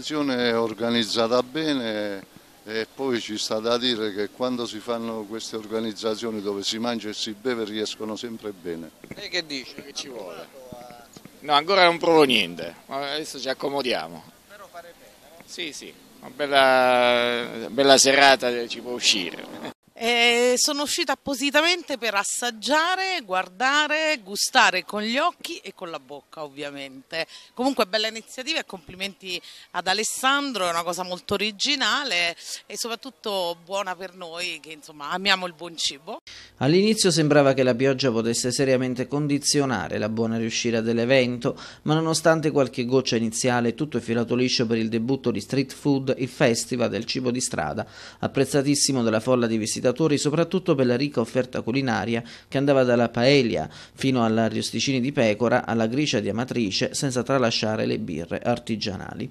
manifestazione è organizzata bene e poi ci sta da dire che quando si fanno queste organizzazioni dove si mangia e si beve riescono sempre bene. E che dici? Che ci vuole? No, ancora non provo niente, adesso ci accomodiamo. Però fare bene, no? Sì, sì, una bella, bella serata ci può uscire. Eh, sono uscita appositamente per assaggiare, guardare, gustare con gli occhi e con la bocca ovviamente. Comunque bella iniziativa e complimenti ad Alessandro, è una cosa molto originale e soprattutto buona per noi che insomma amiamo il buon cibo. All'inizio sembrava che la pioggia potesse seriamente condizionare la buona riuscita dell'evento, ma nonostante qualche goccia iniziale tutto è filato liscio per il debutto di Street Food, il festival del cibo di strada, apprezzatissimo dalla folla di visitatori spettatori soprattutto per la ricca offerta culinaria che andava dalla paelia fino alla riosticini di pecora alla gricia di amatrice senza tralasciare le birre artigianali.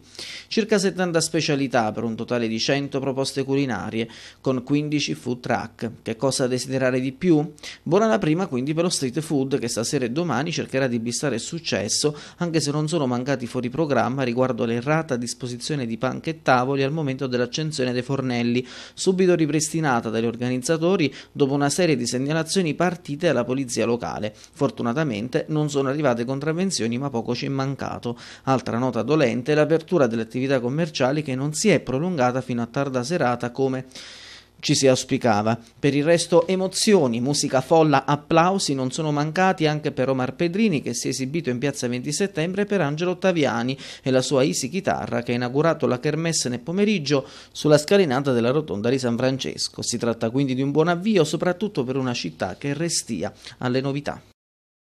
Circa 70 specialità per un totale di 100 proposte culinarie con 15 food truck. Che cosa desiderare di più? Buona la prima quindi per lo street food che stasera e domani cercherà di bissare successo anche se non sono mancati fuori programma riguardo l'errata disposizione di panche e tavoli al momento dell'accensione dei fornelli subito ripristinata dagli organizzatori organizzatori dopo una serie di segnalazioni partite alla polizia locale. Fortunatamente non sono arrivate contravvenzioni ma poco ci è mancato. Altra nota dolente è l'apertura delle attività commerciali che non si è prolungata fino a tarda serata come ci si auspicava. Per il resto emozioni, musica folla, applausi non sono mancati anche per Omar Pedrini che si è esibito in piazza 20 settembre per Angelo Ottaviani e la sua Easy Chitarra che ha inaugurato la kermesse nel pomeriggio sulla scalinata della rotonda di San Francesco. Si tratta quindi di un buon avvio soprattutto per una città che restia alle novità.